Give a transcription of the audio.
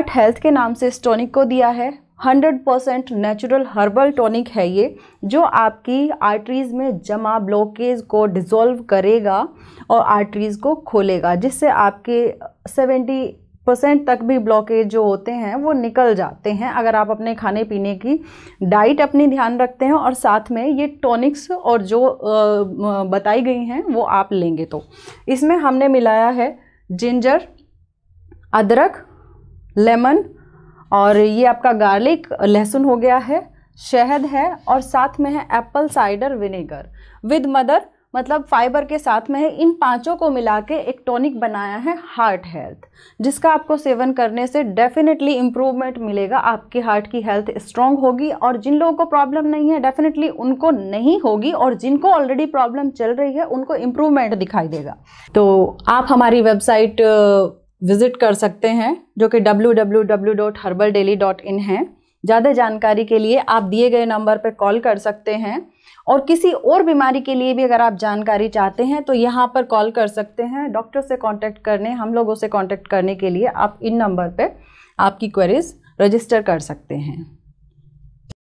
heart health के नाम से इस टॉनिक को दिया है 100 परसेंट नेचुरल हर्बल टॉनिक है ये जो आपकी आर्टरीज़ में जमा ब्लॉकेज को डिज़ोल्व करेगा और आर्टरीज़ को खोलेगा जिससे आपके 70 परसेंट तक भी ब्लॉकेज जो होते हैं वो निकल जाते हैं अगर आप अपने खाने पीने की डाइट अपनी ध्यान रखते हैं और साथ में ये टॉनिक्स और जो बताई गई हैं वो आप लेंगे तो इसमें हमने मिलाया है जिंजर अदरक लेमन और ये आपका गार्लिक लहसुन हो गया है शहद है और साथ में है apple cider vinegar with mother मतलब फाइबर के साथ में है इन पांचों को मिला के एक टॉनिक बनाया है हार्ट हेल्थ जिसका आपको सेवन करने से डेफिनेटली इम्प्रूवमेंट मिलेगा आपके हार्ट की हेल्थ स्ट्रांग होगी और जिन लोगों को प्रॉब्लम नहीं है डेफिनेटली उनको नहीं होगी और जिनको ऑलरेडी प्रॉब्लम चल रही है उनको इम्प्रूवमेंट दिखाई देगा तो आप हमारी वेबसाइट विज़िट कर सकते हैं जो कि www.herbaldaily.in है ज़्यादा जानकारी के लिए आप दिए गए नंबर पर कॉल कर सकते हैं और किसी और बीमारी के लिए भी अगर आप जानकारी चाहते हैं तो यहाँ पर कॉल कर सकते हैं डॉक्टर से कांटेक्ट करने हम लोगों से कांटेक्ट करने के लिए आप इन नंबर पर आपकी क्वेरीज़ रजिस्टर कर सकते हैं